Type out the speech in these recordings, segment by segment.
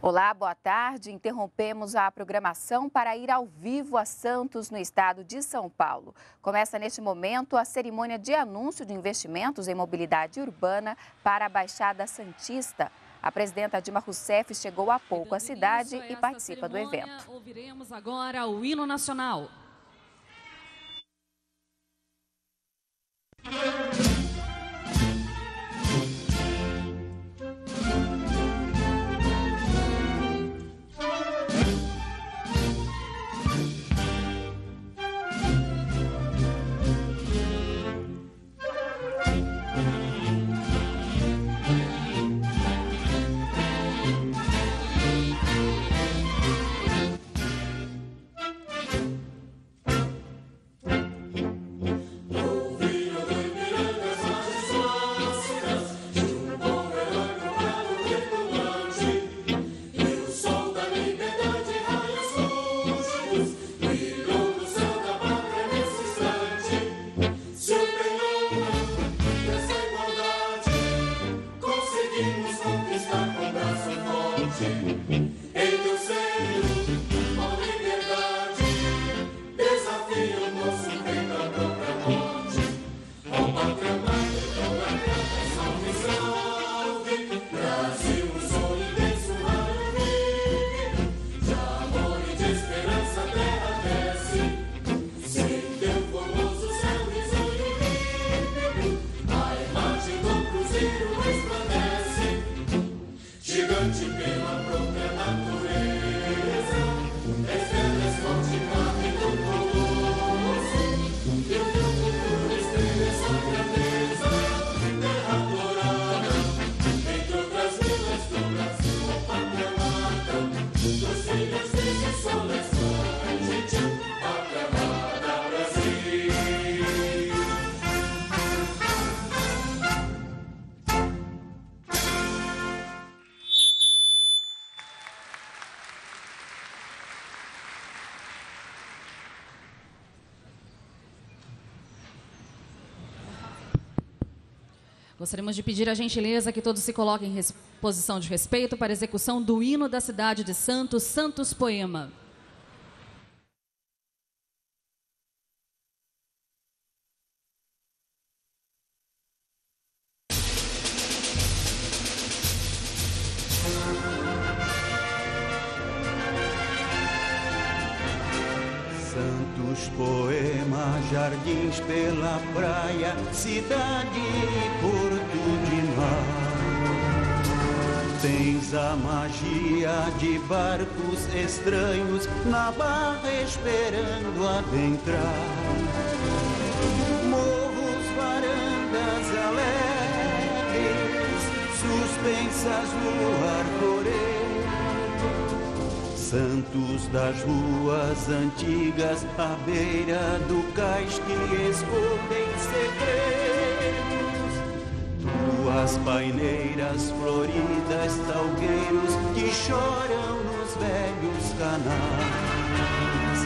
Olá, boa tarde. Interrompemos a programação para ir ao vivo a Santos, no estado de São Paulo. Começa neste momento a cerimônia de anúncio de investimentos em mobilidade urbana para a Baixada Santista. A presidenta Dilma Rousseff chegou há pouco à cidade e participa do evento. Ouviremos agora o hino nacional. Gostaríamos de pedir a gentileza que todos se coloquem em posição de respeito para a execução do hino da cidade de Santos, Santos Poema. Santos Poema, jardins pela praia, cidade magia de barcos estranhos na barra esperando adentrar. Morros, varandas alegres, suspensas no arvoredo, Santos das ruas antigas à beira do cais que escondem segredos. Suas paineiras floridas, talgueiros que choram nos velhos canais.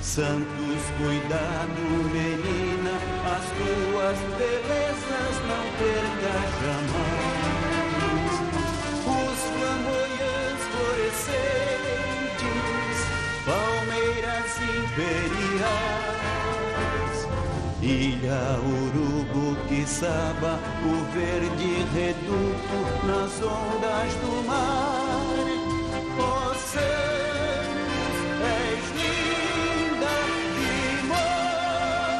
Santos, cuidado, menina, as tuas belezas não perca jamais. Os flamboyantes florescentes, palmeiras imperiais. Ilha Urubuquizaba, o verde reduto nas ondas do mar. Você és linda demais.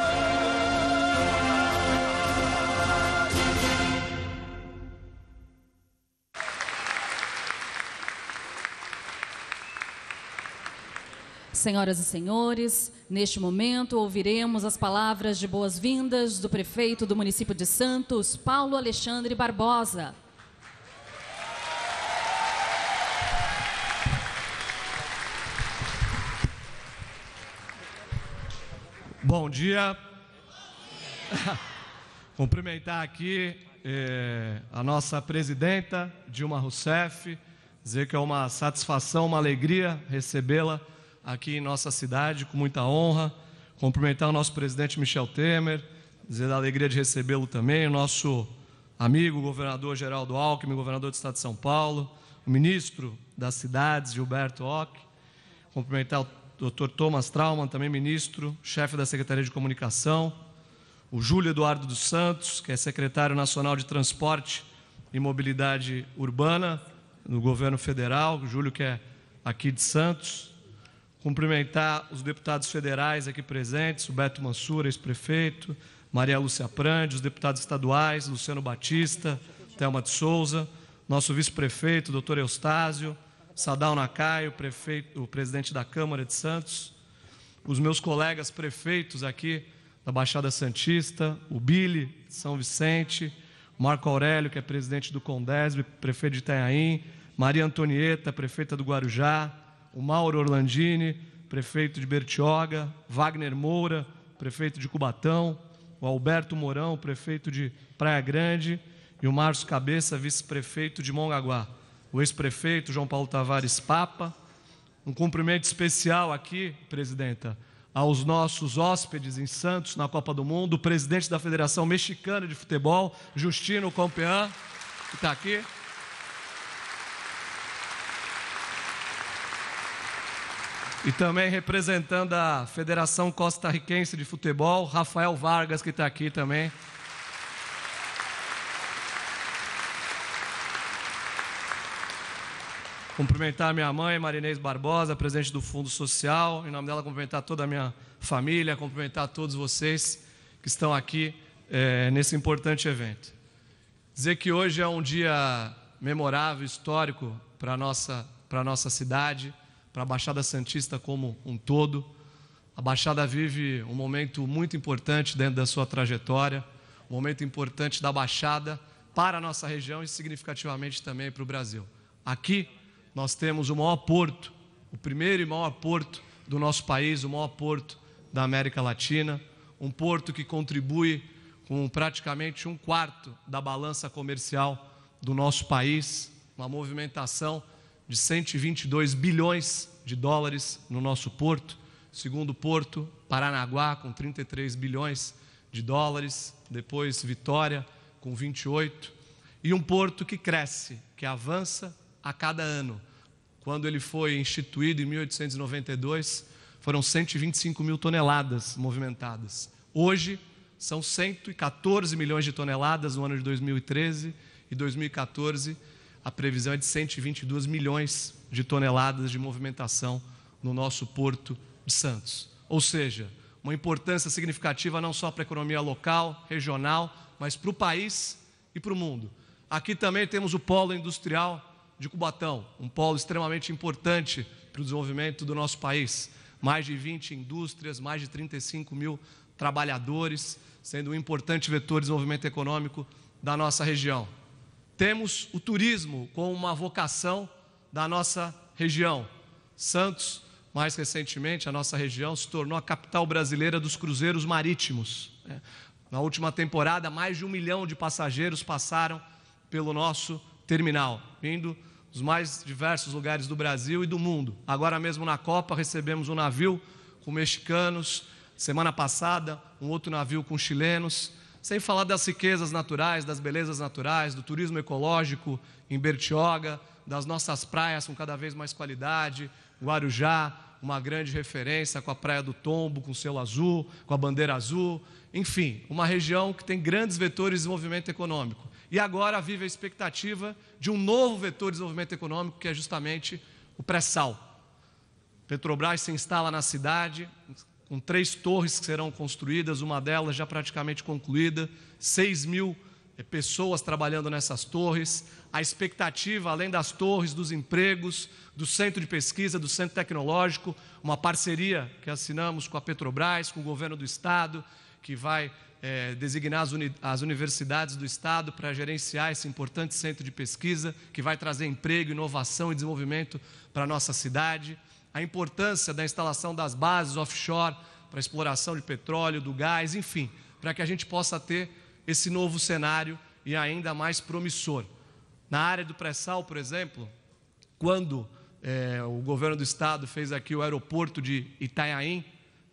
Senhoras e senhores, Neste momento, ouviremos as palavras de boas-vindas do prefeito do município de Santos, Paulo Alexandre Barbosa. Bom dia. Cumprimentar aqui eh, a nossa presidenta, Dilma Rousseff, dizer que é uma satisfação, uma alegria recebê-la aqui em nossa cidade, com muita honra. Cumprimentar o nosso presidente Michel Temer, dizer da alegria de recebê-lo também, o nosso amigo governador Geraldo Alckmin, governador do Estado de São Paulo, o ministro das cidades, Gilberto Ock, cumprimentar o doutor Thomas Trauman, também ministro, chefe da Secretaria de Comunicação, o Júlio Eduardo dos Santos, que é secretário nacional de Transporte e Mobilidade Urbana no governo federal, o Júlio que é aqui de Santos, cumprimentar os deputados federais aqui presentes, o Beto Mansur, ex-prefeito, Maria Lúcia Prandi, os deputados estaduais, Luciano Batista, Thelma de Souza, nosso vice-prefeito, doutor Eustácio, Sadal Nakai, o, prefeito, o presidente da Câmara de Santos, os meus colegas prefeitos aqui da Baixada Santista, o Billy de São Vicente, Marco Aurélio, que é presidente do Condesb, prefeito de Itanhaém, Maria Antonieta, prefeita do Guarujá, o Mauro Orlandini, prefeito de Bertioga, Wagner Moura, prefeito de Cubatão, o Alberto Mourão, prefeito de Praia Grande, e o Márcio Cabeça, vice-prefeito de Mongaguá. O ex-prefeito João Paulo Tavares Papa. Um cumprimento especial aqui, presidenta, aos nossos hóspedes em Santos, na Copa do Mundo, o presidente da Federação Mexicana de Futebol, Justino Compean, que está aqui. E também representando a Federação Costa Riquense de Futebol, Rafael Vargas, que está aqui também. Cumprimentar minha mãe, Marinês Barbosa, presidente do Fundo Social. Em nome dela, cumprimentar toda a minha família, cumprimentar todos vocês que estão aqui é, nesse importante evento. Dizer que hoje é um dia memorável, histórico para a nossa, nossa cidade para a Baixada Santista como um todo. A Baixada vive um momento muito importante dentro da sua trajetória, um momento importante da Baixada para a nossa região e significativamente também para o Brasil. Aqui nós temos o maior porto, o primeiro e maior porto do nosso país, o maior porto da América Latina, um porto que contribui com praticamente um quarto da balança comercial do nosso país, uma movimentação de 122 bilhões de dólares no nosso porto, segundo porto, Paranaguá com 33 bilhões de dólares, depois Vitória com 28, e um porto que cresce, que avança a cada ano. Quando ele foi instituído em 1892, foram 125 mil toneladas movimentadas. Hoje, são 114 milhões de toneladas no ano de 2013 e 2014 a previsão é de 122 milhões de toneladas de movimentação no nosso porto de Santos. Ou seja, uma importância significativa não só para a economia local, regional, mas para o país e para o mundo. Aqui também temos o polo industrial de Cubatão, um polo extremamente importante para o desenvolvimento do nosso país. Mais de 20 indústrias, mais de 35 mil trabalhadores, sendo um importante vetor de desenvolvimento econômico da nossa região. Temos o turismo como uma vocação da nossa região. Santos, mais recentemente, a nossa região se tornou a capital brasileira dos cruzeiros marítimos. Né? Na última temporada, mais de um milhão de passageiros passaram pelo nosso terminal, vindo dos mais diversos lugares do Brasil e do mundo. Agora mesmo na Copa, recebemos um navio com mexicanos, semana passada, um outro navio com chilenos sem falar das riquezas naturais, das belezas naturais, do turismo ecológico em Bertioga, das nossas praias com cada vez mais qualidade, Guarujá, uma grande referência com a Praia do Tombo, com o selo azul, com a bandeira azul, enfim, uma região que tem grandes vetores de desenvolvimento econômico. E agora vive a expectativa de um novo vetor de desenvolvimento econômico, que é justamente o pré-sal. Petrobras se instala na cidade, com três torres que serão construídas, uma delas já praticamente concluída, 6 mil eh, pessoas trabalhando nessas torres. A expectativa, além das torres, dos empregos, do centro de pesquisa, do centro tecnológico, uma parceria que assinamos com a Petrobras, com o governo do estado, que vai é, designar as, uni as universidades do estado para gerenciar esse importante centro de pesquisa, que vai trazer emprego, inovação e desenvolvimento para a nossa cidade a importância da instalação das bases offshore para exploração de petróleo, do gás, enfim, para que a gente possa ter esse novo cenário e ainda mais promissor. Na área do pré-sal, por exemplo, quando é, o governo do estado fez aqui o aeroporto de Itanhaém,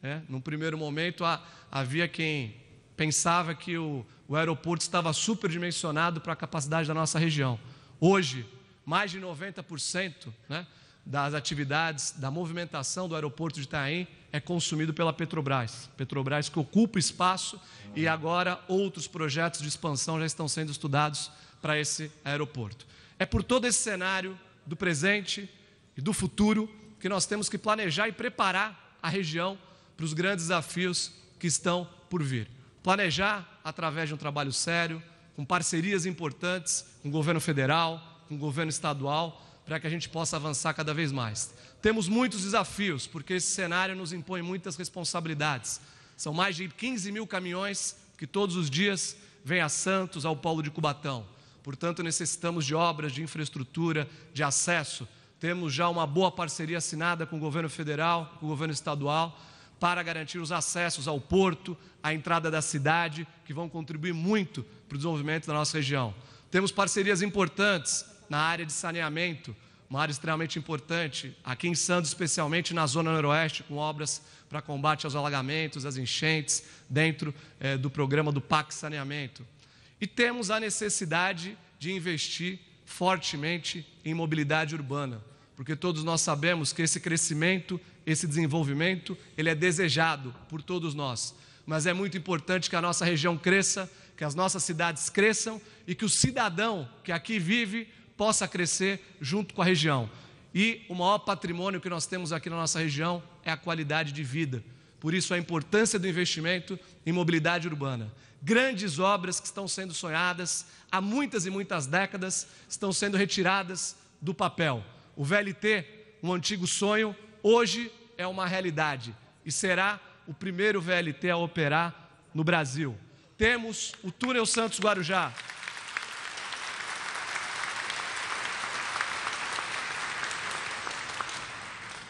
né, num primeiro momento a, havia quem pensava que o, o aeroporto estava superdimensionado para a capacidade da nossa região. Hoje, mais de 90%, né, das atividades da movimentação do aeroporto de Itaim é consumido pela Petrobras. Petrobras que ocupa espaço e agora outros projetos de expansão já estão sendo estudados para esse aeroporto. É por todo esse cenário do presente e do futuro que nós temos que planejar e preparar a região para os grandes desafios que estão por vir. Planejar através de um trabalho sério, com parcerias importantes com o governo federal, com o governo estadual, para que a gente possa avançar cada vez mais. Temos muitos desafios, porque esse cenário nos impõe muitas responsabilidades. São mais de 15 mil caminhões que todos os dias vêm a Santos, ao Paulo de Cubatão. Portanto, necessitamos de obras, de infraestrutura, de acesso. Temos já uma boa parceria assinada com o governo federal, com o governo estadual, para garantir os acessos ao porto, à entrada da cidade, que vão contribuir muito para o desenvolvimento da nossa região. Temos parcerias importantes na área de saneamento, uma área extremamente importante, aqui em Santos, especialmente na zona noroeste, com obras para combate aos alagamentos, às enchentes, dentro eh, do programa do PAC Saneamento. E temos a necessidade de investir fortemente em mobilidade urbana, porque todos nós sabemos que esse crescimento, esse desenvolvimento, ele é desejado por todos nós. Mas é muito importante que a nossa região cresça, que as nossas cidades cresçam e que o cidadão que aqui vive possa crescer junto com a região. E o maior patrimônio que nós temos aqui na nossa região é a qualidade de vida. Por isso, a importância do investimento em mobilidade urbana. Grandes obras que estão sendo sonhadas há muitas e muitas décadas estão sendo retiradas do papel. O VLT, um antigo sonho, hoje é uma realidade e será o primeiro VLT a operar no Brasil. Temos o Túnel Santos Guarujá,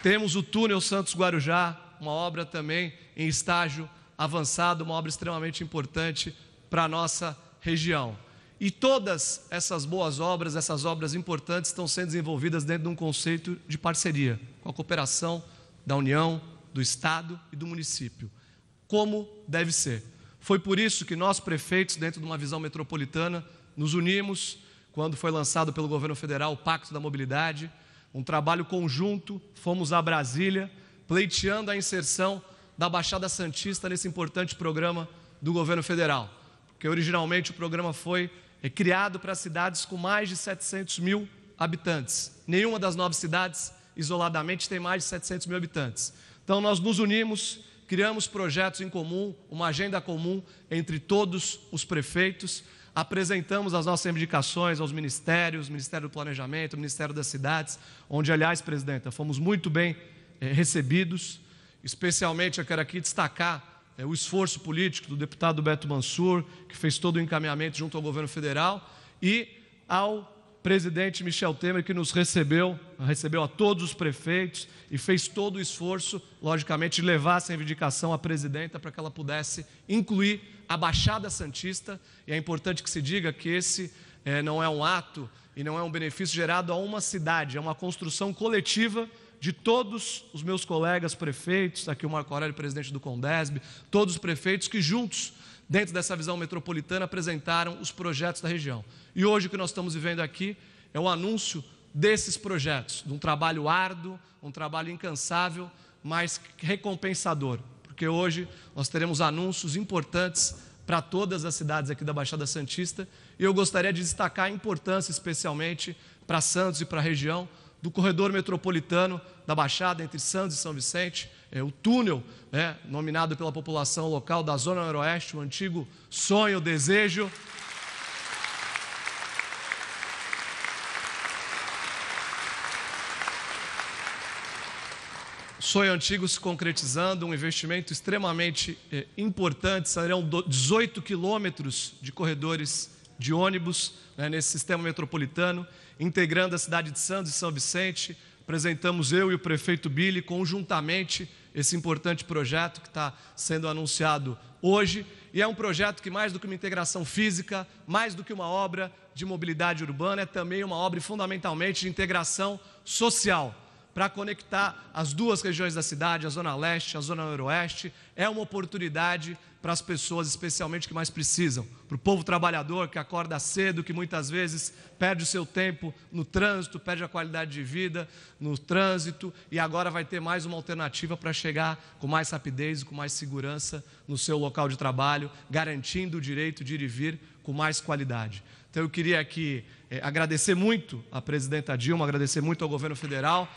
Temos o túnel Santos Guarujá, uma obra também em estágio avançado, uma obra extremamente importante para a nossa região. E todas essas boas obras, essas obras importantes, estão sendo desenvolvidas dentro de um conceito de parceria, com a cooperação da União, do Estado e do município. Como deve ser. Foi por isso que nós, prefeitos, dentro de uma visão metropolitana, nos unimos quando foi lançado pelo governo federal o Pacto da Mobilidade um trabalho conjunto, fomos a Brasília, pleiteando a inserção da Baixada Santista nesse importante programa do governo federal. Porque originalmente o programa foi criado para cidades com mais de 700 mil habitantes. Nenhuma das nove cidades, isoladamente, tem mais de 700 mil habitantes. Então nós nos unimos, criamos projetos em comum, uma agenda comum entre todos os prefeitos, apresentamos as nossas reivindicações aos ministérios, Ministério do Planejamento, Ministério das Cidades, onde, aliás, presidenta, fomos muito bem eh, recebidos. Especialmente eu quero aqui destacar eh, o esforço político do deputado Beto Mansur, que fez todo o encaminhamento junto ao governo federal, e ao presidente Michel Temer, que nos recebeu, recebeu a todos os prefeitos e fez todo o esforço, logicamente, de levar essa reivindicação à presidenta para que ela pudesse incluir a Baixada Santista. E é importante que se diga que esse é, não é um ato e não é um benefício gerado a uma cidade, é uma construção coletiva de todos os meus colegas prefeitos, aqui o Marco Aurélio, presidente do Condesb, todos os prefeitos que juntos dentro dessa visão metropolitana, apresentaram os projetos da região. E hoje o que nós estamos vivendo aqui é o anúncio desses projetos, de um trabalho árduo, um trabalho incansável, mas recompensador, porque hoje nós teremos anúncios importantes para todas as cidades aqui da Baixada Santista, e eu gostaria de destacar a importância especialmente para Santos e para a região do corredor metropolitano da Baixada entre Santos e São Vicente, é, o túnel, é nominado pela população local da Zona Noroeste, o antigo sonho, desejo. sonho antigo se concretizando, um investimento extremamente eh, importante. Serão 18 quilômetros de corredores de ônibus né, nesse sistema metropolitano, integrando a cidade de Santos e São Vicente. Apresentamos eu e o prefeito Billy conjuntamente esse importante projeto que está sendo anunciado hoje. E é um projeto que, mais do que uma integração física, mais do que uma obra de mobilidade urbana, é também uma obra fundamentalmente de integração social para conectar as duas regiões da cidade, a Zona Leste, a Zona Noroeste. É uma oportunidade para as pessoas, especialmente que mais precisam, para o povo trabalhador que acorda cedo, que muitas vezes perde o seu tempo no trânsito, perde a qualidade de vida no trânsito e agora vai ter mais uma alternativa para chegar com mais rapidez e com mais segurança no seu local de trabalho, garantindo o direito de ir e vir com mais qualidade. Então eu queria aqui eh, agradecer muito à presidenta Dilma, agradecer muito ao governo federal,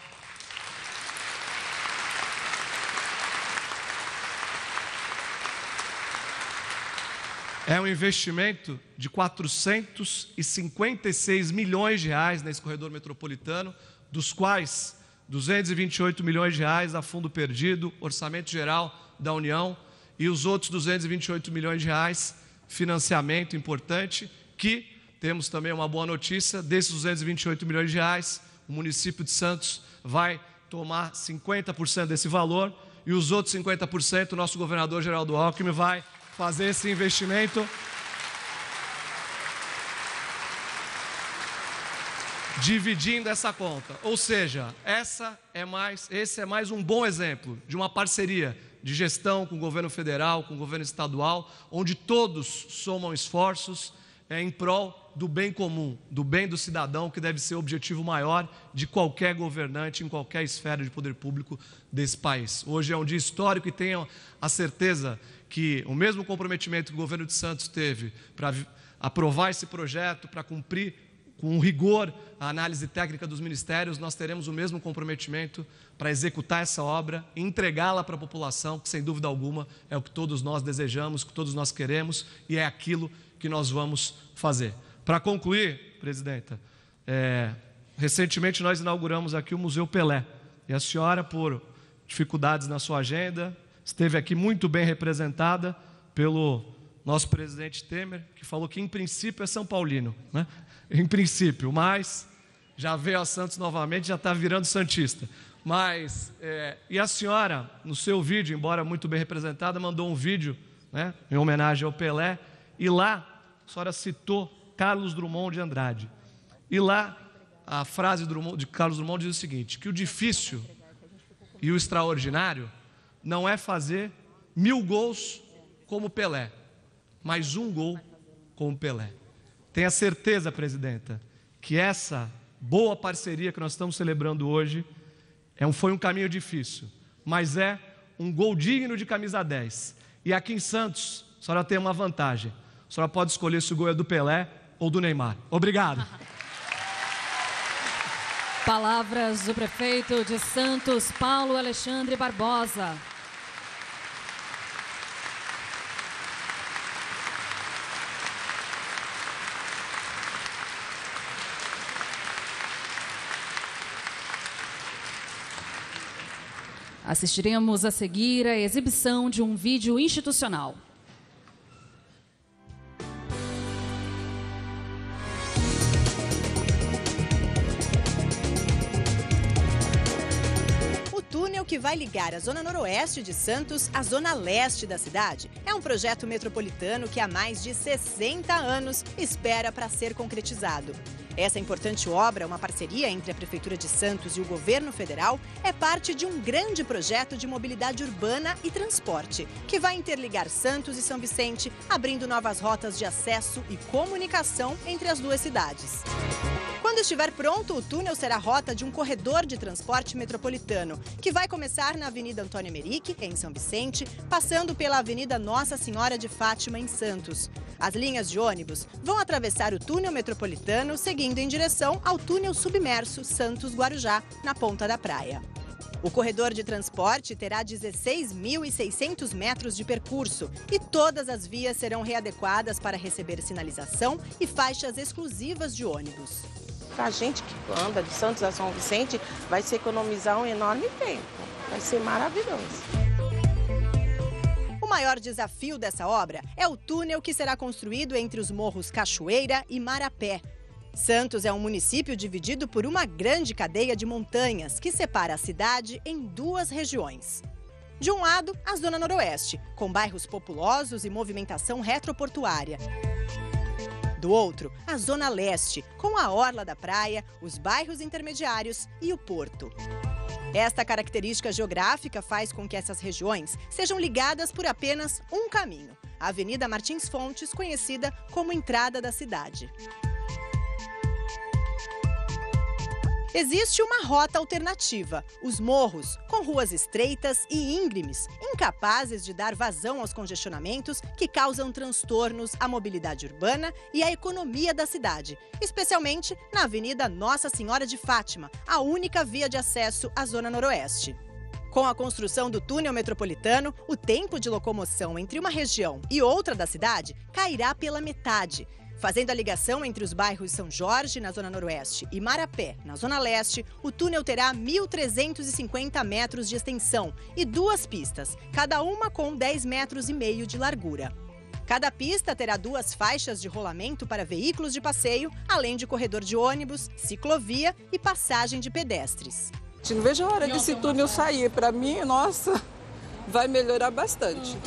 É um investimento de 456 milhões de reais nesse corredor metropolitano, dos quais 228 milhões de reais a fundo perdido, orçamento geral da União, e os outros 228 milhões de reais, financiamento importante, que temos também uma boa notícia, desses 228 milhões de reais, o município de Santos vai tomar 50% desse valor e os outros 50% o nosso governador Geraldo Alckmin vai fazer esse investimento. Dividindo essa conta. Ou seja, essa é mais, esse é mais um bom exemplo de uma parceria de gestão com o governo federal, com o governo estadual, onde todos somam esforços é, em prol do bem comum, do bem do cidadão, que deve ser o objetivo maior de qualquer governante em qualquer esfera de poder público desse país. Hoje é um dia histórico e tenho a certeza que o mesmo comprometimento que o governo de Santos teve para aprovar esse projeto, para cumprir com rigor a análise técnica dos ministérios, nós teremos o mesmo comprometimento para executar essa obra, entregá-la para a população, que sem dúvida alguma é o que todos nós desejamos, que todos nós queremos e é aquilo que nós vamos fazer. Para concluir, presidenta, é, recentemente nós inauguramos aqui o Museu Pelé. E a senhora, por dificuldades na sua agenda, esteve aqui muito bem representada pelo nosso presidente Temer, que falou que em princípio é São Paulino. Né? Em princípio, mas já veio a Santos novamente, já está virando Santista. Mas, é, e a senhora, no seu vídeo, embora muito bem representada, mandou um vídeo né, em homenagem ao Pelé, e lá a senhora citou Carlos Drummond de Andrade. E lá, a frase de Carlos Drummond diz o seguinte: que o difícil e o extraordinário não é fazer mil gols como Pelé, mas um gol como Pelé. Tenha certeza, presidenta, que essa boa parceria que nós estamos celebrando hoje é um, foi um caminho difícil, mas é um gol digno de camisa 10. E aqui em Santos, a senhora tem uma vantagem. A senhora pode escolher se o gol é do Pelé ou do Neymar. Obrigado. Palavras do prefeito de Santos, Paulo Alexandre Barbosa. Assistiremos a seguir a exibição de um vídeo institucional. vai ligar a zona noroeste de Santos à zona leste da cidade. É um projeto metropolitano que há mais de 60 anos espera para ser concretizado. Essa importante obra, uma parceria entre a Prefeitura de Santos e o governo federal, é parte de um grande projeto de mobilidade urbana e transporte, que vai interligar Santos e São Vicente, abrindo novas rotas de acesso e comunicação entre as duas cidades. Quando estiver pronto, o túnel será rota de um corredor de transporte metropolitano, que vai começar na Avenida Antônio Emerick, em São Vicente, passando pela Avenida Nossa Senhora de Fátima, em Santos. As linhas de ônibus vão atravessar o túnel metropolitano, seguindo em direção ao túnel submerso Santos-Guarujá, na Ponta da Praia. O corredor de transporte terá 16.600 metros de percurso e todas as vias serão readequadas para receber sinalização e faixas exclusivas de ônibus para a gente que anda de Santos a São Vicente, vai se economizar um enorme tempo. Vai ser maravilhoso. O maior desafio dessa obra é o túnel que será construído entre os morros Cachoeira e Marapé. Santos é um município dividido por uma grande cadeia de montanhas que separa a cidade em duas regiões. De um lado, a zona noroeste, com bairros populosos e movimentação retroportuária. Do outro, a Zona Leste, com a orla da praia, os bairros intermediários e o porto. Esta característica geográfica faz com que essas regiões sejam ligadas por apenas um caminho, a Avenida Martins Fontes, conhecida como entrada da cidade. Existe uma rota alternativa: os morros, com ruas estreitas e íngremes, incapazes de dar vazão aos congestionamentos que causam transtornos à mobilidade urbana e à economia da cidade, especialmente na Avenida Nossa Senhora de Fátima, a única via de acesso à Zona Noroeste. Com a construção do túnel metropolitano, o tempo de locomoção entre uma região e outra da cidade cairá pela metade. Fazendo a ligação entre os bairros São Jorge, na zona noroeste, e Marapé, na zona leste, o túnel terá 1.350 metros de extensão e duas pistas, cada uma com 10 metros e meio de largura. Cada pista terá duas faixas de rolamento para veículos de passeio, além de corredor de ônibus, ciclovia e passagem de pedestres. Não vejo a hora desse túnel sair. Para mim, nossa, vai melhorar bastante.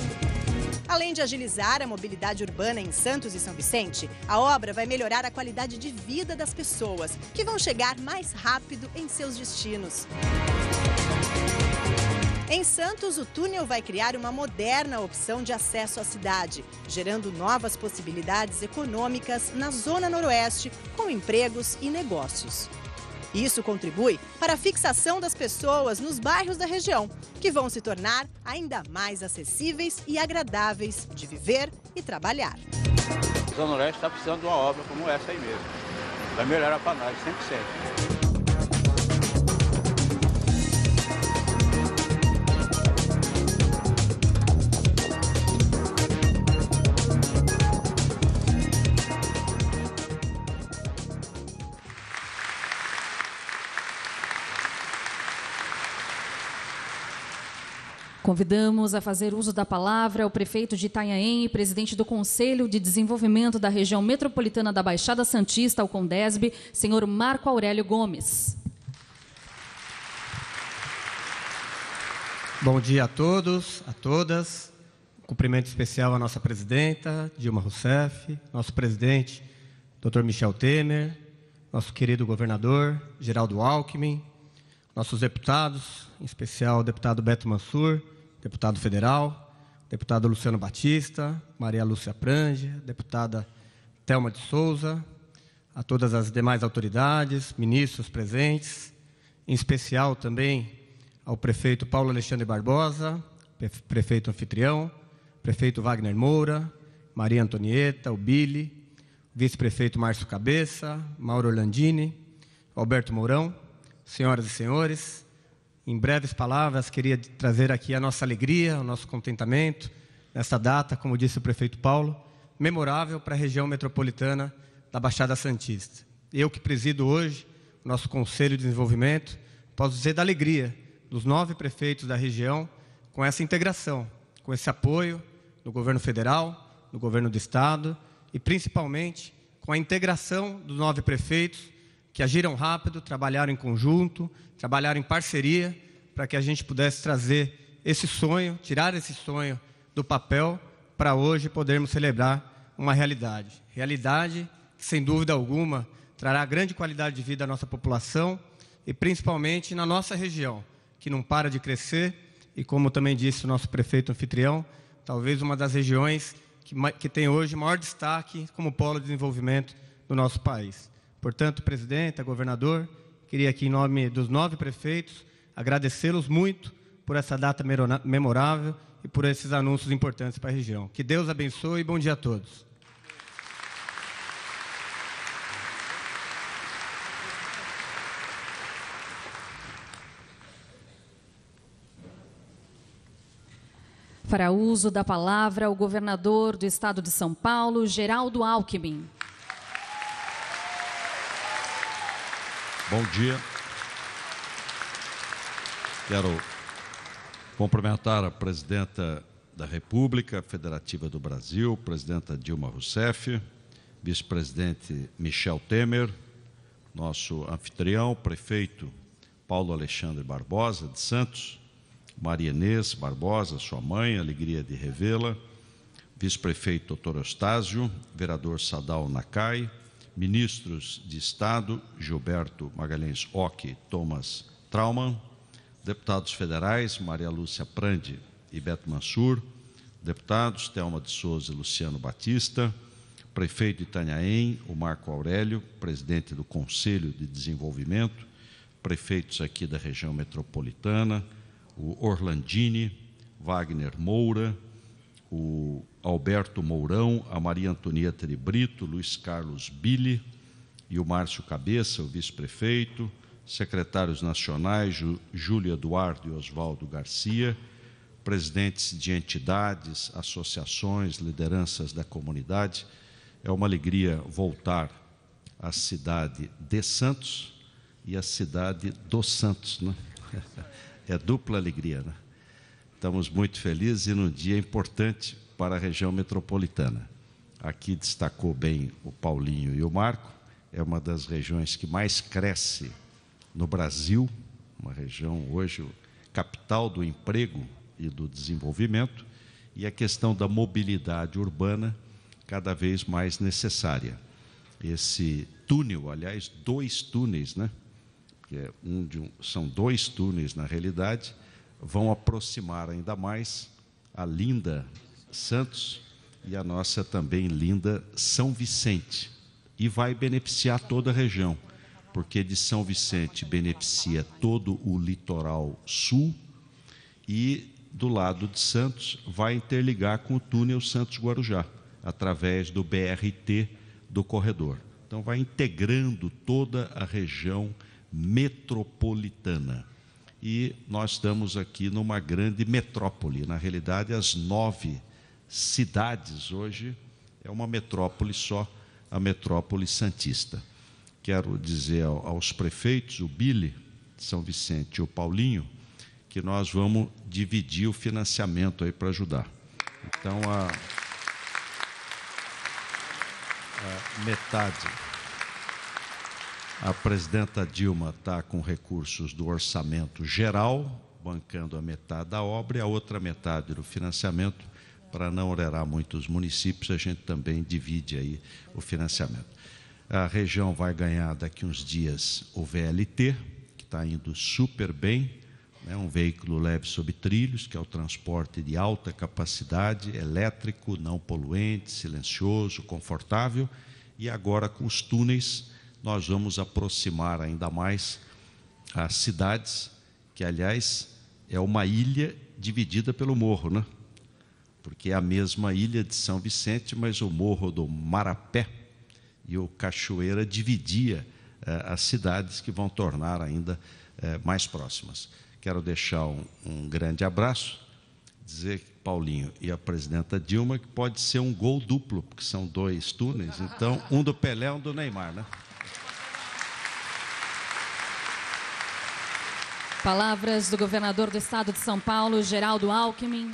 Além de agilizar a mobilidade urbana em Santos e São Vicente, a obra vai melhorar a qualidade de vida das pessoas, que vão chegar mais rápido em seus destinos. Em Santos, o túnel vai criar uma moderna opção de acesso à cidade, gerando novas possibilidades econômicas na zona noroeste, com empregos e negócios. Isso contribui para a fixação das pessoas nos bairros da região, que vão se tornar ainda mais acessíveis e agradáveis de viver e trabalhar. A Zona Leste está precisando de uma obra como essa aí mesmo. Vai melhorar para nós, 100%. Convidamos a fazer uso da palavra o prefeito de Itanhaém e presidente do Conselho de Desenvolvimento da Região Metropolitana da Baixada Santista, o Condesb, senhor Marco Aurélio Gomes. Bom dia a todos, a todas. Um cumprimento especial à nossa presidenta, Dilma Rousseff, nosso presidente, Dr. Michel Temer, nosso querido governador, Geraldo Alckmin, nossos deputados, em especial o deputado Beto Mansur, deputado federal, deputado Luciano Batista, Maria Lúcia Prange, deputada Thelma de Souza, a todas as demais autoridades, ministros presentes, em especial também ao prefeito Paulo Alexandre Barbosa, prefeito anfitrião, prefeito Wagner Moura, Maria Antonieta, o Billy, vice-prefeito Márcio Cabeça, Mauro Landini, Alberto Mourão, senhoras e senhores, em breves palavras, queria trazer aqui a nossa alegria, o nosso contentamento nessa data, como disse o prefeito Paulo, memorável para a região metropolitana da Baixada Santista. Eu que presido hoje o nosso Conselho de Desenvolvimento, posso dizer da alegria dos nove prefeitos da região com essa integração, com esse apoio do governo federal, do governo do estado e principalmente com a integração dos nove prefeitos que agiram rápido, trabalharam em conjunto, trabalharam em parceria para que a gente pudesse trazer esse sonho, tirar esse sonho do papel para hoje podermos celebrar uma realidade. Realidade que, sem dúvida alguma, trará grande qualidade de vida à nossa população e principalmente na nossa região, que não para de crescer e, como também disse o nosso prefeito anfitrião, talvez uma das regiões que, que tem hoje maior destaque como polo de desenvolvimento do nosso país. Portanto, presidenta, governador, queria aqui, em nome dos nove prefeitos, agradecê-los muito por essa data memorável e por esses anúncios importantes para a região. Que Deus abençoe e bom dia a todos. Para uso da palavra, o governador do estado de São Paulo, Geraldo Alckmin. Bom dia. Quero cumprimentar a presidenta da República Federativa do Brasil, presidenta Dilma Rousseff, vice-presidente Michel Temer, nosso anfitrião, prefeito Paulo Alexandre Barbosa de Santos, Maria Inês Barbosa, sua mãe, alegria de revê-la, vice-prefeito doutor Eustácio, vereador Sadal Nakai, ministros de Estado, Gilberto Magalhães Ock, Thomas Trauman, deputados federais, Maria Lúcia Prandi e Beto Mansur, deputados Thelma de Souza e Luciano Batista, prefeito de Itanhaém, o Marco Aurélio, presidente do Conselho de Desenvolvimento, prefeitos aqui da região metropolitana, o Orlandini, Wagner Moura, o Alberto Mourão, a Maria Antonieta de Brito, Luiz Carlos Bile e o Márcio Cabeça, o vice-prefeito, secretários nacionais Jú, Júlia Eduardo e Oswaldo Garcia, presidentes de entidades, associações, lideranças da comunidade. É uma alegria voltar à cidade de Santos e à cidade dos Santos. Né? É dupla alegria. Né? Estamos muito felizes e num dia importante para a região metropolitana. Aqui destacou bem o Paulinho e o Marco, é uma das regiões que mais cresce no Brasil, uma região hoje capital do emprego e do desenvolvimento, e a questão da mobilidade urbana cada vez mais necessária. Esse túnel, aliás, dois túneis, né? Que é um de um, são dois túneis na realidade, vão aproximar ainda mais a linda Santos e a nossa também linda São Vicente. E vai beneficiar toda a região, porque de São Vicente beneficia todo o litoral sul e do lado de Santos vai interligar com o túnel Santos-Guarujá, através do BRT do corredor. Então, vai integrando toda a região metropolitana. E nós estamos aqui numa grande metrópole, na realidade, as nove cidades. Hoje é uma metrópole só, a metrópole santista. Quero dizer aos prefeitos, o Bile, São Vicente e o Paulinho, que nós vamos dividir o financiamento aí para ajudar. Então, a, a metade. A presidenta Dilma está com recursos do orçamento geral, bancando a metade da obra e a outra metade do financiamento para não onerar muito os municípios, a gente também divide aí o financiamento. A região vai ganhar daqui uns dias o VLT, que está indo super bem, né, um veículo leve sobre trilhos, que é o transporte de alta capacidade, elétrico, não poluente, silencioso, confortável. E agora, com os túneis, nós vamos aproximar ainda mais as cidades, que, aliás, é uma ilha dividida pelo morro, né? porque é a mesma ilha de São Vicente, mas o morro do Marapé e o Cachoeira dividia eh, as cidades que vão tornar ainda eh, mais próximas. Quero deixar um, um grande abraço, dizer Paulinho e a presidenta Dilma que pode ser um gol duplo, porque são dois túneis, então um do Pelé, um do Neymar, né? Palavras do governador do estado de São Paulo, Geraldo Alckmin.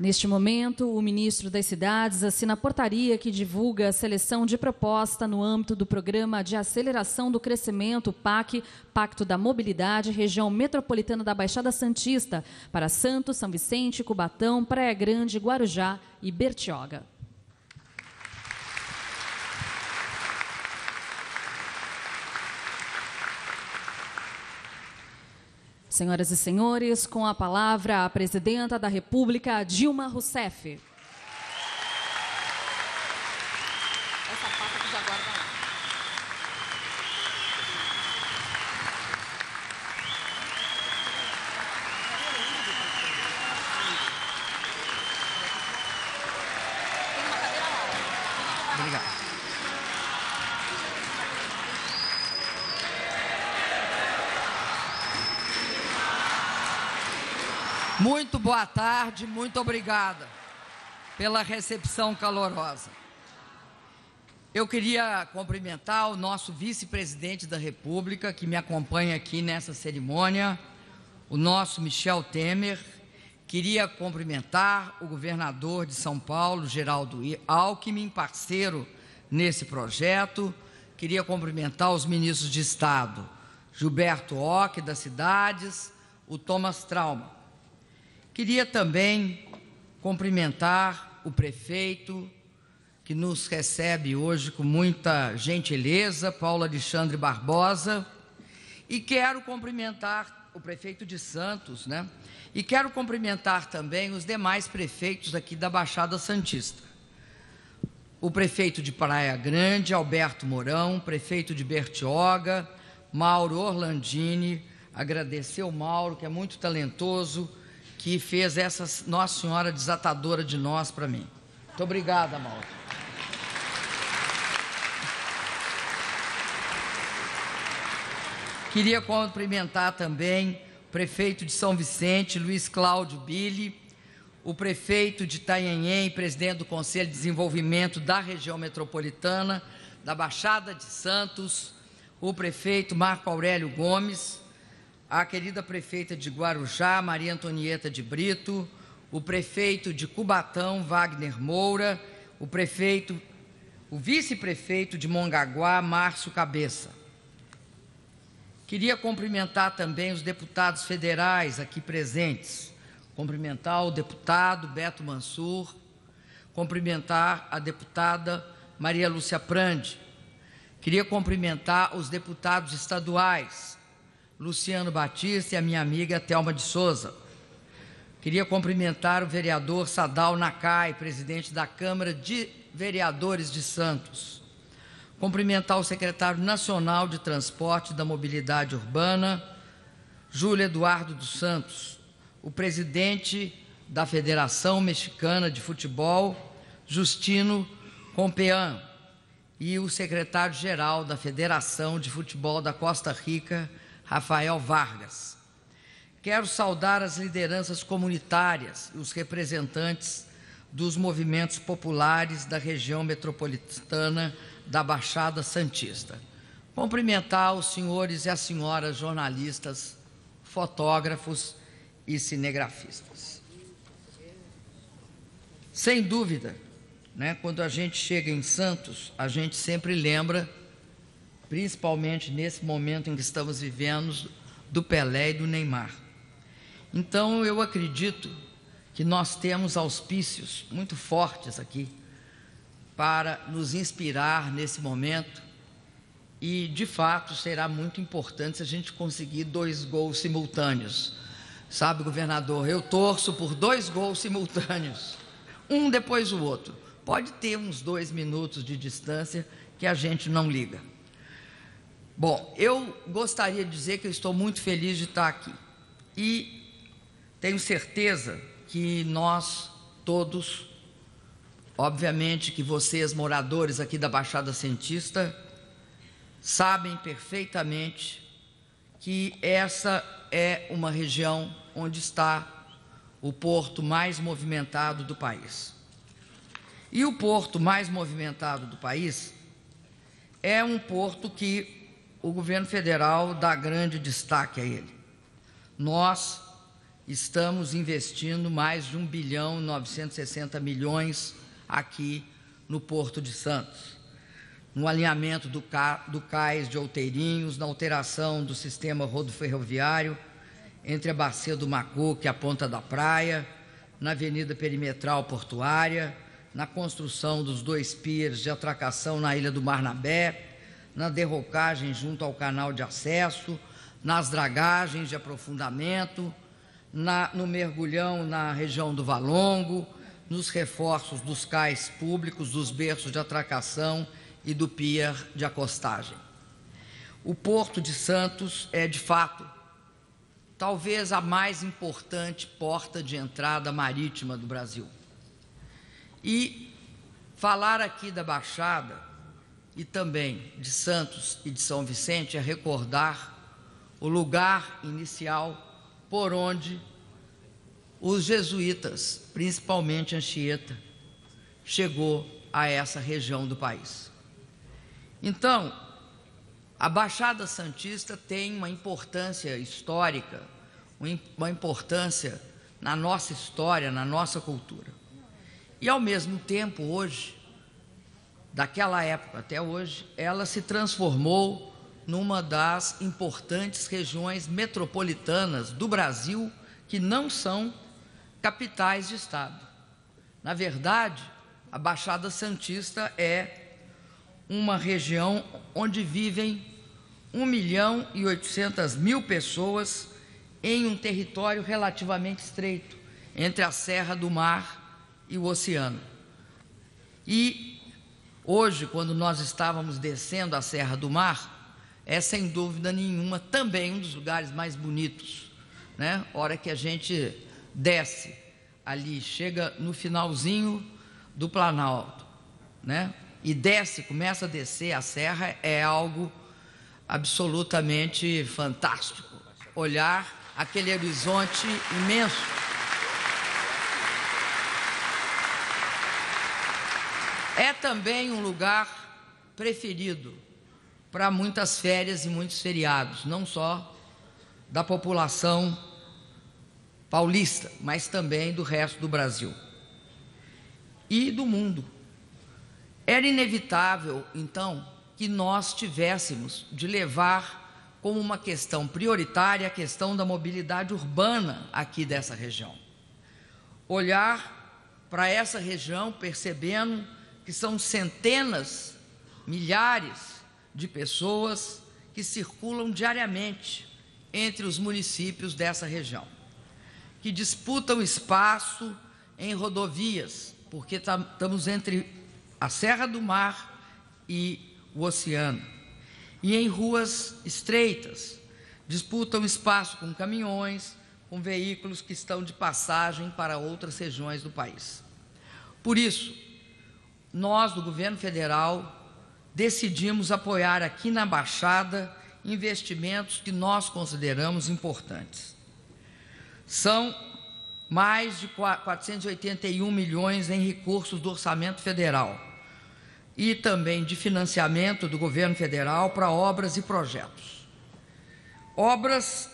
Neste momento, o ministro das Cidades assina a portaria que divulga a seleção de proposta no âmbito do Programa de Aceleração do Crescimento, PAC, Pacto da Mobilidade, região metropolitana da Baixada Santista, para Santos, São Vicente, Cubatão, Praia Grande, Guarujá e Bertioga. Senhoras e senhores, com a palavra a presidenta da República, Dilma Rousseff. boa tarde, muito obrigada pela recepção calorosa. Eu queria cumprimentar o nosso vice-presidente da República, que me acompanha aqui nessa cerimônia, o nosso Michel Temer. Queria cumprimentar o governador de São Paulo, Geraldo Alckmin, parceiro nesse projeto. Queria cumprimentar os ministros de Estado, Gilberto Ock, das cidades, o Thomas Trauma. Queria também cumprimentar o prefeito, que nos recebe hoje com muita gentileza, Paulo Alexandre Barbosa, e quero cumprimentar o prefeito de Santos, né? E quero cumprimentar também os demais prefeitos aqui da Baixada Santista. O prefeito de Praia Grande, Alberto Mourão, prefeito de Bertioga, Mauro Orlandini, agradeceu Mauro, que é muito talentoso, que fez essa Nossa Senhora desatadora de nós para mim. Muito obrigada, Mauro. Queria cumprimentar também o prefeito de São Vicente, Luiz Cláudio Billy, o prefeito de Itanhanhém, presidente do Conselho de Desenvolvimento da região metropolitana, da Baixada de Santos, o prefeito Marco Aurélio Gomes, à querida prefeita de Guarujá, Maria Antonieta de Brito, o prefeito de Cubatão, Wagner Moura, o prefeito, o vice-prefeito de Mongaguá, Márcio Cabeça. Queria cumprimentar também os deputados federais aqui presentes, cumprimentar o deputado Beto Mansur, cumprimentar a deputada Maria Lúcia Prandi. Queria cumprimentar os deputados estaduais, Luciano Batista e a minha amiga Thelma de Souza. Queria cumprimentar o vereador Sadal Nakai, presidente da Câmara de Vereadores de Santos. Cumprimentar o secretário nacional de Transporte e da Mobilidade Urbana, Júlio Eduardo dos Santos, o presidente da Federação Mexicana de Futebol, Justino Compean, e o secretário-geral da Federação de Futebol da Costa Rica, Rafael Vargas. Quero saudar as lideranças comunitárias e os representantes dos movimentos populares da região metropolitana da Baixada Santista. Cumprimentar os senhores e as senhoras jornalistas, fotógrafos e cinegrafistas. Sem dúvida, né, quando a gente chega em Santos, a gente sempre lembra principalmente nesse momento em que estamos vivendo do Pelé e do Neymar. Então eu acredito que nós temos auspícios muito fortes aqui para nos inspirar nesse momento e de fato será muito importante se a gente conseguir dois gols simultâneos. Sabe, governador, eu torço por dois gols simultâneos, um depois do outro. Pode ter uns dois minutos de distância que a gente não liga. Bom, eu gostaria de dizer que eu estou muito feliz de estar aqui e tenho certeza que nós todos, obviamente que vocês moradores aqui da Baixada Santista, sabem perfeitamente que essa é uma região onde está o porto mais movimentado do país. E o porto mais movimentado do país é um porto que o governo federal dá grande destaque a ele. Nós estamos investindo mais de 1 bilhão e 960 milhões aqui no Porto de Santos, no alinhamento do, ca, do cais de Outeirinhos, na alteração do sistema rodoferroviário entre a bacia do Macuca e é a Ponta da Praia, na Avenida Perimetral Portuária, na construção dos dois piers de atracação na Ilha do Marnabé, na derrocagem junto ao canal de acesso, nas dragagens de aprofundamento, na, no mergulhão na região do Valongo, nos reforços dos cais públicos, dos berços de atracação e do pier de acostagem. O Porto de Santos é, de fato, talvez a mais importante porta de entrada marítima do Brasil. E falar aqui da Baixada e também de Santos e de São Vicente é recordar o lugar inicial por onde os jesuítas, principalmente Anchieta, chegou a essa região do país. Então, a Baixada Santista tem uma importância histórica, uma importância na nossa história, na nossa cultura. E, ao mesmo tempo, hoje, daquela época até hoje, ela se transformou numa das importantes regiões metropolitanas do Brasil que não são capitais de Estado. Na verdade, a Baixada Santista é uma região onde vivem 1 milhão e 800 mil pessoas em um território relativamente estreito, entre a Serra do Mar e o Oceano. E Hoje, quando nós estávamos descendo a Serra do Mar, é sem dúvida nenhuma também um dos lugares mais bonitos, né? Hora que a gente desce ali, chega no finalzinho do Planalto, né? E desce, começa a descer a serra é algo absolutamente fantástico. Olhar aquele horizonte imenso. É também um lugar preferido para muitas férias e muitos feriados, não só da população paulista, mas também do resto do Brasil e do mundo. Era inevitável, então, que nós tivéssemos de levar como uma questão prioritária a questão da mobilidade urbana aqui dessa região. Olhar para essa região percebendo que são centenas, milhares de pessoas que circulam diariamente entre os municípios dessa região, que disputam espaço em rodovias, porque tá, estamos entre a Serra do Mar e o oceano, e em ruas estreitas, disputam espaço com caminhões, com veículos que estão de passagem para outras regiões do país. Por isso, nós do governo federal decidimos apoiar aqui na Baixada investimentos que nós consideramos importantes. São mais de 481 milhões em recursos do orçamento federal e também de financiamento do governo federal para obras e projetos. Obras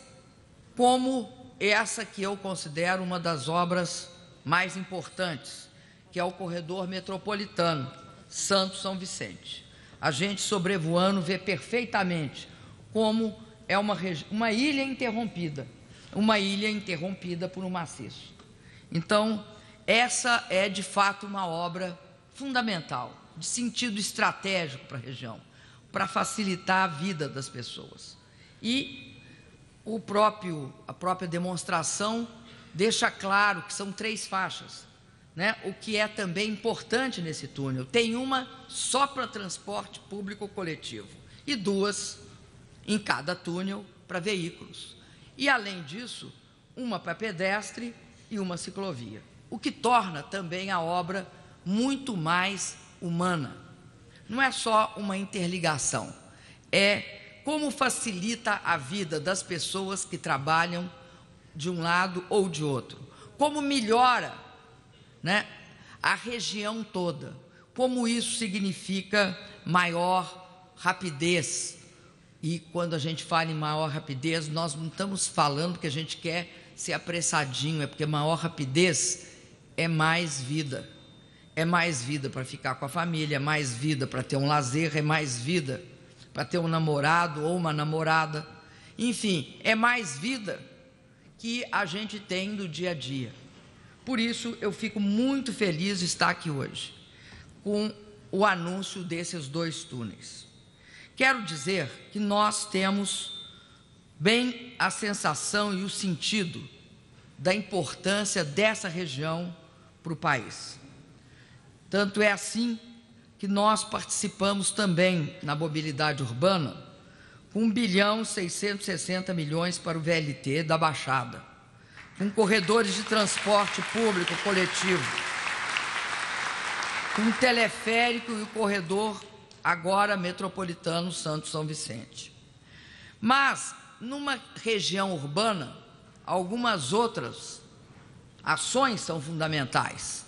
como essa que eu considero uma das obras mais importantes, que é o corredor metropolitano Santo São Vicente. A gente sobrevoando vê perfeitamente como é uma, uma ilha interrompida, uma ilha interrompida por um maciço. Então, essa é de fato uma obra fundamental, de sentido estratégico para a região, para facilitar a vida das pessoas. E o próprio, a própria demonstração deixa claro que são três faixas né, o que é também importante nesse túnel. Tem uma só para transporte público coletivo e duas em cada túnel para veículos. E, além disso, uma para pedestre e uma ciclovia, o que torna também a obra muito mais humana. Não é só uma interligação, é como facilita a vida das pessoas que trabalham de um lado ou de outro, como melhora né, a região toda. Como isso significa maior rapidez? E quando a gente fala em maior rapidez, nós não estamos falando que a gente quer ser apressadinho, é porque maior rapidez é mais vida. É mais vida para ficar com a família, é mais vida para ter um lazer, é mais vida para ter um namorado ou uma namorada. Enfim, é mais vida que a gente tem do dia a dia. Por isso, eu fico muito feliz de estar aqui hoje com o anúncio desses dois túneis. Quero dizer que nós temos bem a sensação e o sentido da importância dessa região para o país. Tanto é assim que nós participamos também na mobilidade urbana com 1 bilhão 660 milhões para o VLT da Baixada com corredores de transporte público coletivo, com teleférico e o corredor agora metropolitano Santo São Vicente. Mas, numa região urbana, algumas outras ações são fundamentais.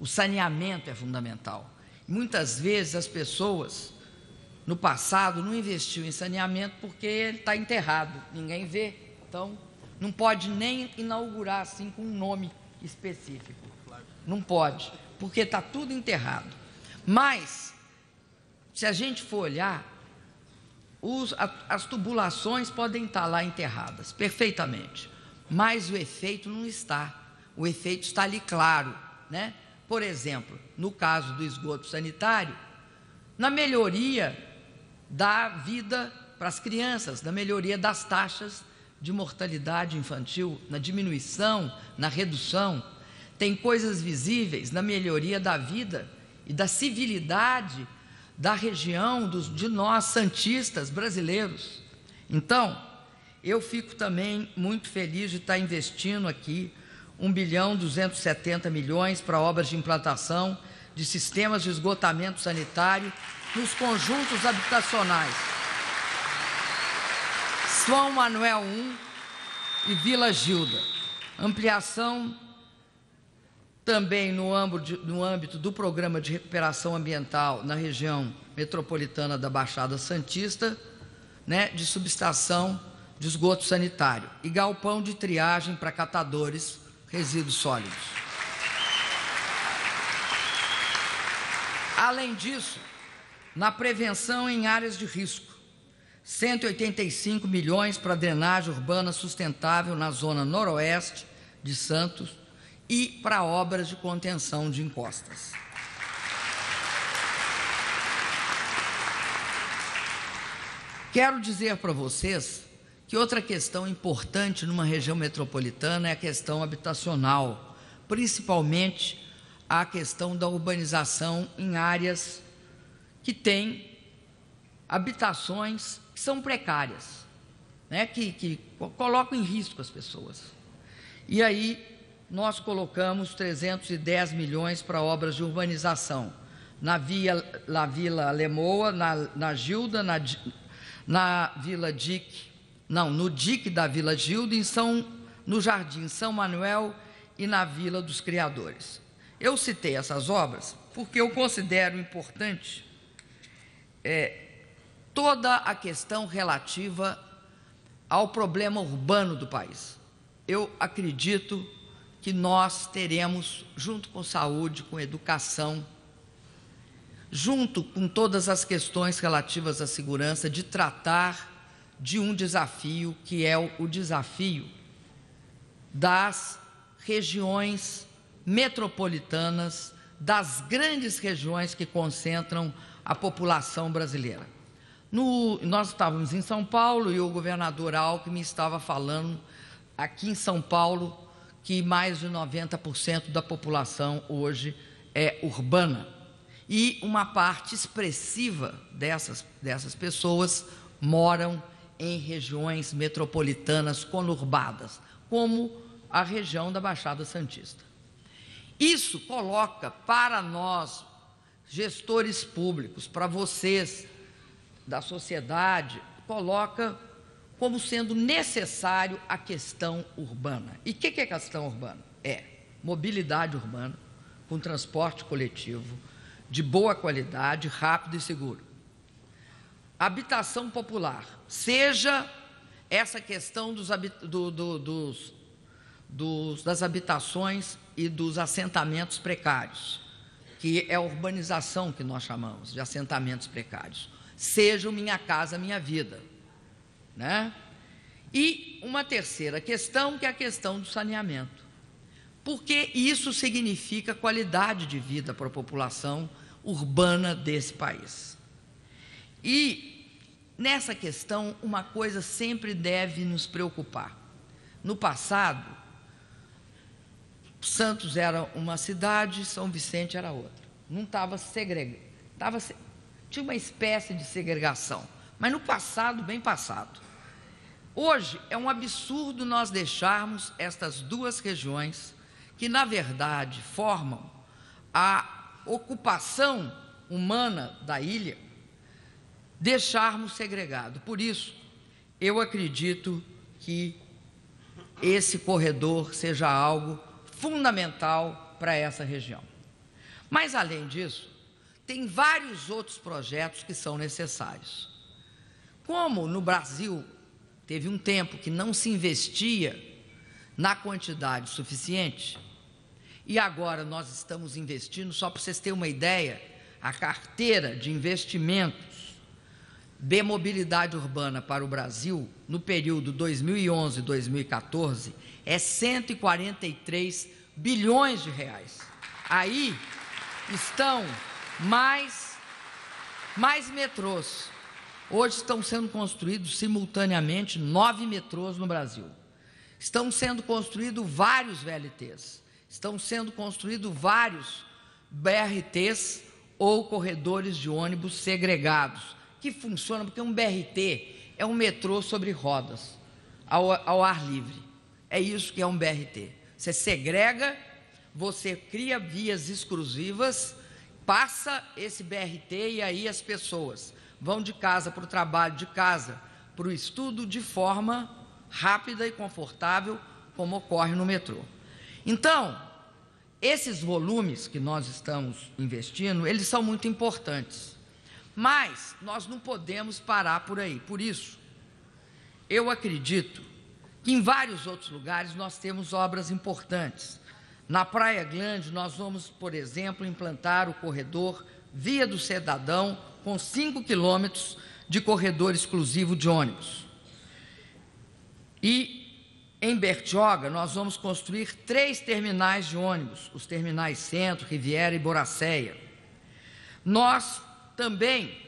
O saneamento é fundamental. Muitas vezes as pessoas no passado não investiu em saneamento porque ele está enterrado, ninguém vê. Então, não pode nem inaugurar assim com um nome específico. Não pode, porque está tudo enterrado. Mas, se a gente for olhar, os, a, as tubulações podem estar tá lá enterradas perfeitamente, mas o efeito não está. O efeito está ali claro. Né? Por exemplo, no caso do esgoto sanitário, na melhoria da vida para as crianças, na melhoria das taxas de mortalidade infantil, na diminuição, na redução, tem coisas visíveis na melhoria da vida e da civilidade da região dos, de nós santistas brasileiros. Então, eu fico também muito feliz de estar investindo aqui 1 bilhão 270 milhões para obras de implantação de sistemas de esgotamento sanitário nos conjuntos habitacionais. João Manuel I e Vila Gilda. Ampliação também no âmbito, no âmbito do Programa de Recuperação Ambiental na região metropolitana da Baixada Santista, né, de subestação de esgoto sanitário e galpão de triagem para catadores resíduos sólidos. Além disso, na prevenção em áreas de risco, 185 milhões para drenagem urbana sustentável na zona noroeste de Santos e para obras de contenção de encostas. Quero dizer para vocês que outra questão importante numa região metropolitana é a questão habitacional, principalmente a questão da urbanização em áreas que têm habitações que são precárias, né? que, que colocam em risco as pessoas. E aí nós colocamos 310 milhões para obras de urbanização na, via, na Vila Lemoa, na, na Gilda, na, na Vila Dick, não, no Dick da Vila Gilda, em São, no Jardim São Manuel e na Vila dos Criadores. Eu citei essas obras porque eu considero importante é, toda a questão relativa ao problema urbano do país. Eu acredito que nós teremos, junto com saúde, com educação, junto com todas as questões relativas à segurança, de tratar de um desafio que é o desafio das regiões metropolitanas, das grandes regiões que concentram a população brasileira. No, nós estávamos em São Paulo e o governador Alckmin estava falando aqui em São Paulo que mais de 90% da população hoje é urbana. E uma parte expressiva dessas, dessas pessoas moram em regiões metropolitanas conurbadas, como a região da Baixada Santista. Isso coloca para nós, gestores públicos, para vocês, da sociedade coloca como sendo necessário a questão urbana. E o que, que é questão urbana? É mobilidade urbana com transporte coletivo de boa qualidade, rápido e seguro. Habitação popular, seja essa questão dos, do, do, dos, dos, das habitações e dos assentamentos precários, que é a urbanização que nós chamamos de assentamentos precários sejam minha casa, minha vida. Né? E uma terceira questão, que é a questão do saneamento. Porque isso significa qualidade de vida para a população urbana desse país. E nessa questão, uma coisa sempre deve nos preocupar. No passado, Santos era uma cidade, São Vicente era outra. Não estava segregado. Tava. Tinha uma espécie de segregação, mas no passado, bem passado. Hoje é um absurdo nós deixarmos estas duas regiões, que na verdade formam a ocupação humana da ilha, deixarmos segregado. Por isso, eu acredito que esse corredor seja algo fundamental para essa região. Mas, além disso, tem vários outros projetos que são necessários. Como no Brasil teve um tempo que não se investia na quantidade suficiente, e agora nós estamos investindo, só para vocês terem uma ideia, a carteira de investimentos de mobilidade urbana para o Brasil, no período 2011-2014, é 143 bilhões de reais. Aí estão mais, mais metrôs. Hoje estão sendo construídos simultaneamente nove metrôs no Brasil. Estão sendo construídos vários VLTs. Estão sendo construídos vários BRTs ou corredores de ônibus segregados, que funcionam, porque um BRT é um metrô sobre rodas, ao, ao ar livre. É isso que é um BRT. Você segrega, você cria vias exclusivas Passa esse BRT e aí as pessoas vão de casa para o trabalho, de casa para o estudo, de forma rápida e confortável, como ocorre no metrô. Então, esses volumes que nós estamos investindo, eles são muito importantes. Mas nós não podemos parar por aí. Por isso, eu acredito que em vários outros lugares nós temos obras importantes. Na Praia Grande, nós vamos, por exemplo, implantar o corredor Via do Cidadão, com 5 quilômetros de corredor exclusivo de ônibus. E em Bertioga, nós vamos construir três terminais de ônibus, os terminais Centro, Riviera e Boracéia. Nós também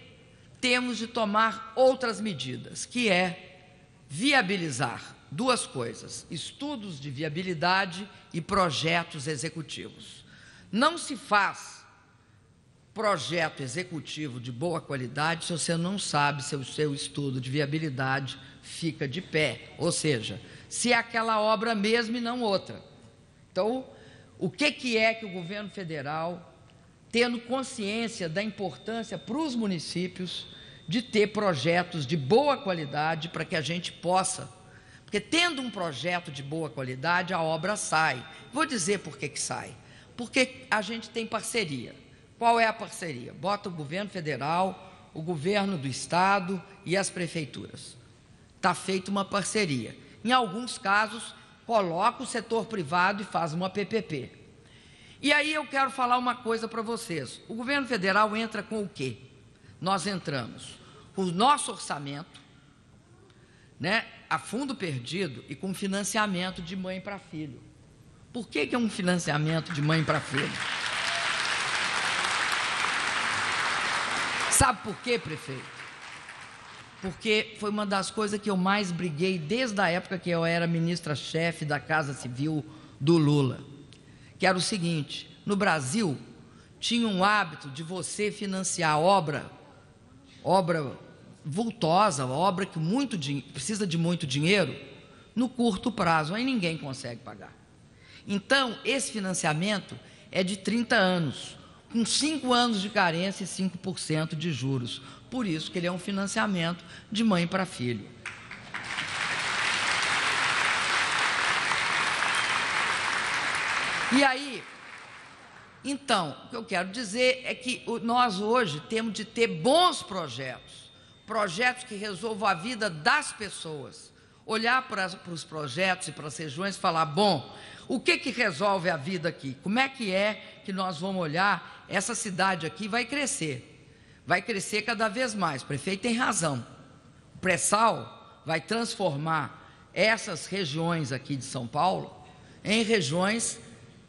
temos de tomar outras medidas, que é viabilizar duas coisas: estudos de viabilidade e projetos executivos. Não se faz projeto executivo de boa qualidade se você não sabe se o seu estudo de viabilidade fica de pé, ou seja, se é aquela obra mesmo e não outra. Então, o que, que é que o governo federal, tendo consciência da importância para os municípios de ter projetos de boa qualidade para que a gente possa porque tendo um projeto de boa qualidade, a obra sai. Vou dizer por que, que sai. Porque a gente tem parceria. Qual é a parceria? Bota o governo federal, o governo do estado e as prefeituras. Está feita uma parceria. Em alguns casos, coloca o setor privado e faz uma PPP. E aí eu quero falar uma coisa para vocês. O governo federal entra com o quê? Nós entramos com o nosso orçamento, né? a fundo perdido e com financiamento de mãe para filho. Por que, que é um financiamento de mãe para filho? Sabe por quê, prefeito? Porque foi uma das coisas que eu mais briguei desde a época que eu era ministra-chefe da Casa Civil do Lula. Que era o seguinte: no Brasil, tinha um hábito de você financiar obra, obra vultosa, uma obra que muito precisa de muito dinheiro, no curto prazo, aí ninguém consegue pagar. Então, esse financiamento é de 30 anos, com 5 anos de carência e 5% de juros. Por isso que ele é um financiamento de mãe para filho. E aí, então, o que eu quero dizer é que nós hoje temos de ter bons projetos projetos que resolvam a vida das pessoas. Olhar para, para os projetos e para as regiões e falar: bom, o que, que resolve a vida aqui? Como é que é que nós vamos olhar? Essa cidade aqui vai crescer, vai crescer cada vez mais. O prefeito tem razão. O pré-sal vai transformar essas regiões aqui de São Paulo em regiões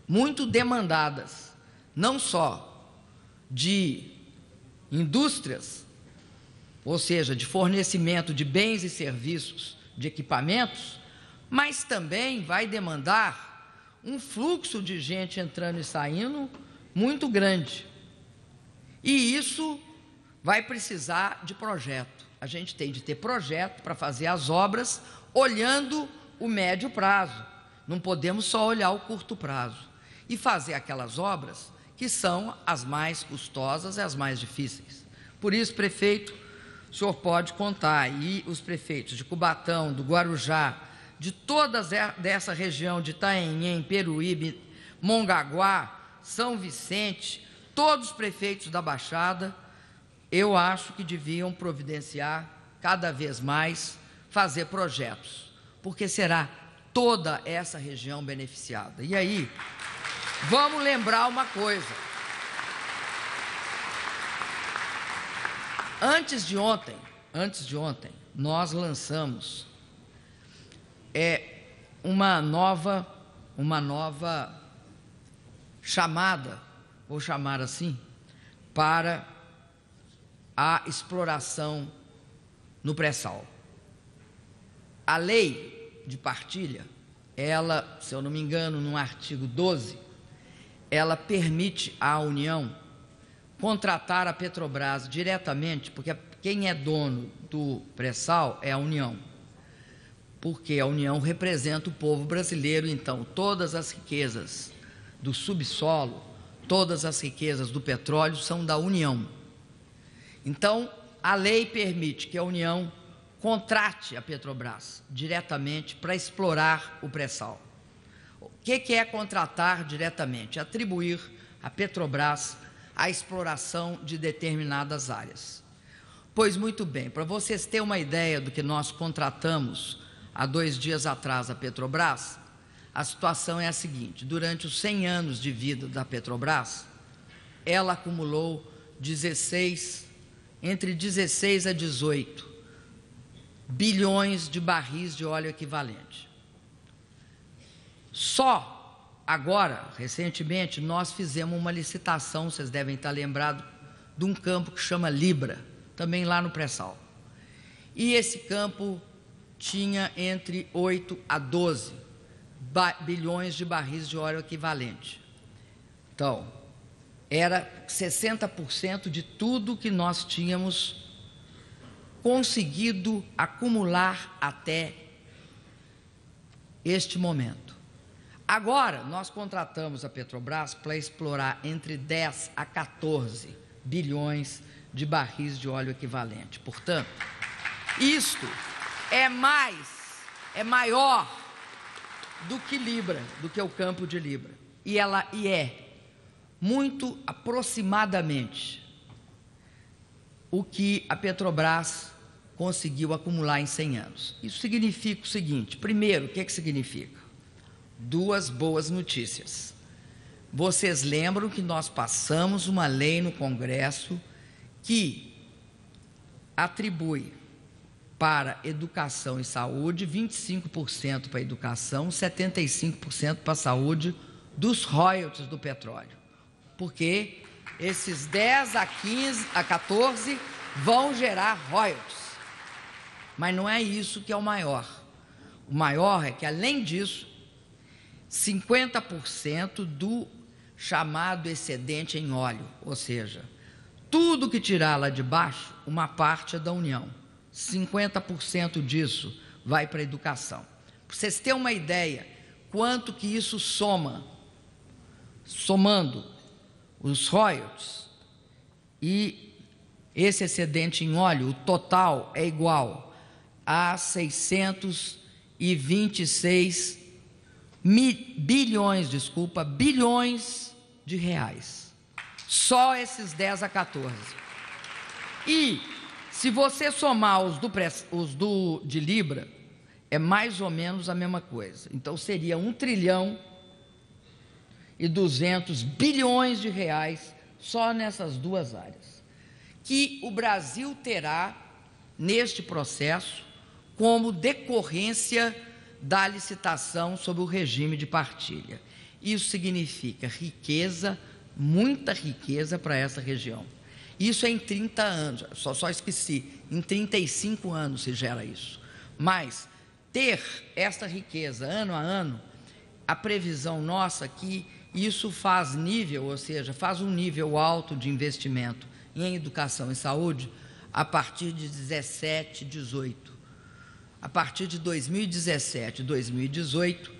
muito demandadas, não só de indústrias, ou seja, de fornecimento de bens e serviços, de equipamentos, mas também vai demandar um fluxo de gente entrando e saindo muito grande. E isso vai precisar de projeto. A gente tem de ter projeto para fazer as obras olhando o médio prazo. Não podemos só olhar o curto prazo e fazer aquelas obras que são as mais custosas e as mais difíceis. Por isso, prefeito, o senhor pode contar. E os prefeitos de Cubatão, do Guarujá, de toda essa região de Itanhaém, Peruíbe, Mongaguá, São Vicente, todos os prefeitos da Baixada, eu acho que deviam providenciar cada vez mais, fazer projetos, porque será toda essa região beneficiada. E aí, vamos lembrar uma coisa. Antes de ontem, antes de ontem, nós lançamos é uma nova, uma nova chamada, vou chamar assim, para a exploração no pré-sal. A lei de partilha, ela, se eu não me engano, no artigo 12, ela permite à União contratar a Petrobras diretamente, porque quem é dono do pré-sal é a União. Porque a União representa o povo brasileiro, então todas as riquezas do subsolo, todas as riquezas do petróleo são da União. Então, a lei permite que a União contrate a Petrobras diretamente para explorar o pré-sal. O que é contratar diretamente? Atribuir a Petrobras a exploração de determinadas áreas. Pois muito bem, para vocês terem uma ideia do que nós contratamos há dois dias atrás a Petrobras, a situação é a seguinte: durante os 100 anos de vida da Petrobras, ela acumulou 16, entre 16 a 18 bilhões de barris de óleo equivalente. Só Agora, recentemente, nós fizemos uma licitação, vocês devem estar lembrados, de um campo que chama Libra, também lá no pré-sal. E esse campo tinha entre 8 a 12 bilhões de barris de óleo equivalente. Então, era 60% de tudo que nós tínhamos conseguido acumular até este momento. Agora, nós contratamos a Petrobras para explorar entre 10 a 14 bilhões de barris de óleo equivalente. Portanto, isto é mais, é maior do que Libra, do que o campo de Libra. E ela e é muito aproximadamente o que a Petrobras conseguiu acumular em 100 anos. Isso significa o seguinte: primeiro, o que, é que significa? duas boas notícias. Vocês lembram que nós passamos uma lei no Congresso que atribui para educação e saúde 25% para educação, 75% para saúde dos royalties do petróleo. Porque esses 10 a 15 a 14 vão gerar royalties. Mas não é isso que é o maior. O maior é que além disso, 50% do chamado excedente em óleo, ou seja, tudo que tirar lá de baixo, uma parte é da União. 50% disso vai para a educação. Para vocês terem uma ideia, quanto que isso soma, somando os royalties e esse excedente em óleo, o total é igual a 626 bilhões, desculpa, bilhões de reais. Só esses 10 a 14. E se você somar os do, os do de Libra, é mais ou menos a mesma coisa. Então seria 1 trilhão e 200 bilhões de reais só nessas duas áreas. Que o Brasil terá neste processo como decorrência da licitação sobre o regime de partilha. Isso significa riqueza, muita riqueza para essa região. Isso é em 30 anos, só, só esqueci, em 35 anos se gera isso. Mas ter esta riqueza ano a ano, a previsão nossa é que isso faz nível, ou seja, faz um nível alto de investimento em educação e saúde a partir de 17, 18 a partir de 2017 2018,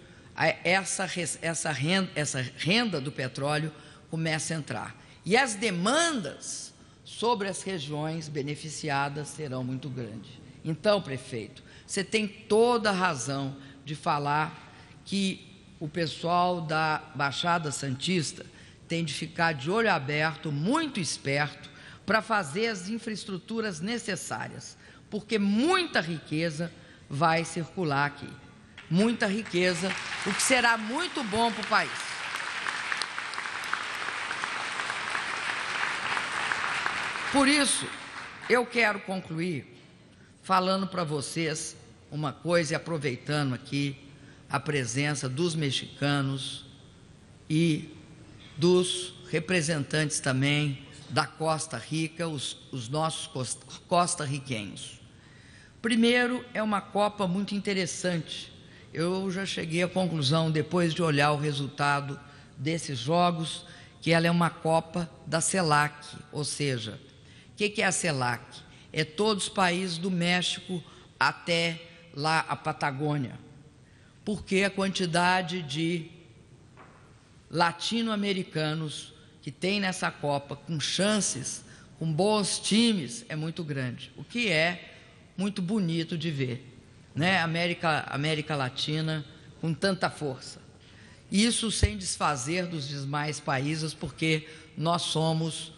essa, essa, renda, essa renda do petróleo começa a entrar. E as demandas sobre as regiões beneficiadas serão muito grandes. Então, prefeito, você tem toda a razão de falar que o pessoal da Baixada Santista tem de ficar de olho aberto, muito esperto, para fazer as infraestruturas necessárias, porque muita riqueza vai circular aqui. Muita riqueza, o que será muito bom para o país. Por isso, eu quero concluir falando para vocês uma coisa e aproveitando aqui a presença dos mexicanos e dos representantes também da Costa Rica, os, os nossos costa-riquenhos. Primeiro, é uma Copa muito interessante. Eu já cheguei à conclusão, depois de olhar o resultado desses jogos, que ela é uma Copa da CELAC, ou seja, o que, que é a CELAC? É todos os países do México até lá a Patagônia, porque a quantidade de latino-americanos que tem nessa Copa, com chances, com bons times, é muito grande, o que é muito bonito de ver. Né? América, América Latina com tanta força. Isso sem desfazer dos demais países, porque nós somos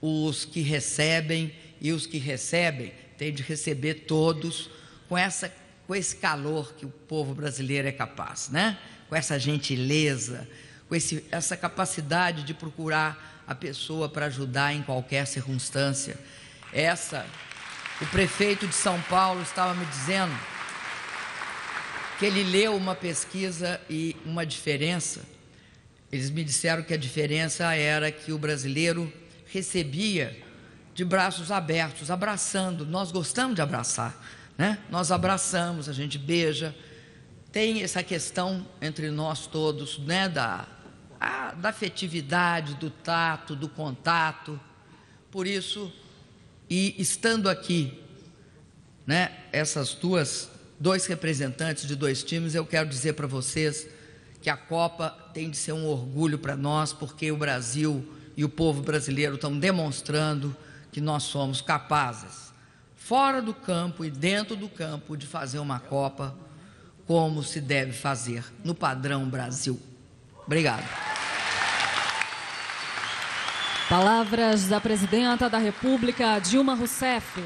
os que recebem e os que recebem têm de receber todos com essa com esse calor que o povo brasileiro é capaz, né? Com essa gentileza, com esse, essa capacidade de procurar a pessoa para ajudar em qualquer circunstância. Essa o prefeito de São Paulo estava me dizendo que ele leu uma pesquisa e uma diferença. Eles me disseram que a diferença era que o brasileiro recebia de braços abertos, abraçando. Nós gostamos de abraçar, né? Nós abraçamos, a gente beija. Tem essa questão entre nós todos, né, da a, da afetividade, do tato, do contato. Por isso, e estando aqui, né, essas duas, dois representantes de dois times, eu quero dizer para vocês que a Copa tem de ser um orgulho para nós, porque o Brasil e o povo brasileiro estão demonstrando que nós somos capazes, fora do campo e dentro do campo, de fazer uma Copa como se deve fazer, no padrão Brasil. Obrigado. Palavras da presidenta da República, Dilma Rousseff.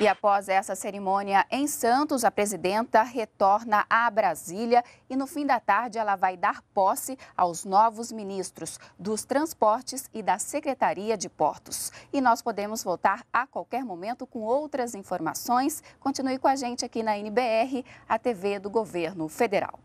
E após essa cerimônia em Santos, a presidenta retorna a Brasília e no fim da tarde ela vai dar posse aos novos ministros dos Transportes e da Secretaria de Portos. E nós podemos voltar a qualquer momento com outras informações. Continue com a gente aqui na NBR, a TV do Governo Federal.